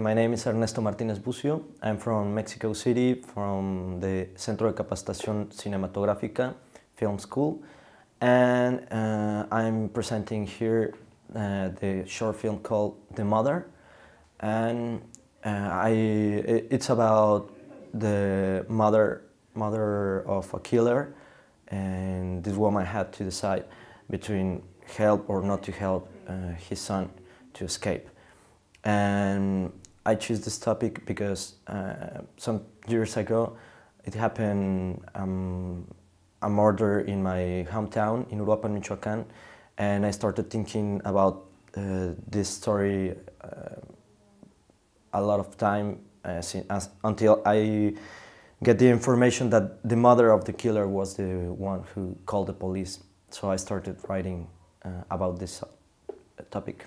My name is Ernesto Martinez Bucio. I'm from Mexico City, from the Centro de Capacitación Cinematográfica Film School, and uh, I'm presenting here uh, the short film called The Mother, and uh, I it's about the mother mother of a killer, and this woman had to decide between help or not to help uh, his son to escape, and I choose this topic because uh, some years ago it happened um, a murder in my hometown in Uruapan, Michoacan, and I started thinking about uh, this story uh, a lot of time uh, as, until I get the information that the mother of the killer was the one who called the police. So I started writing uh, about this uh, topic.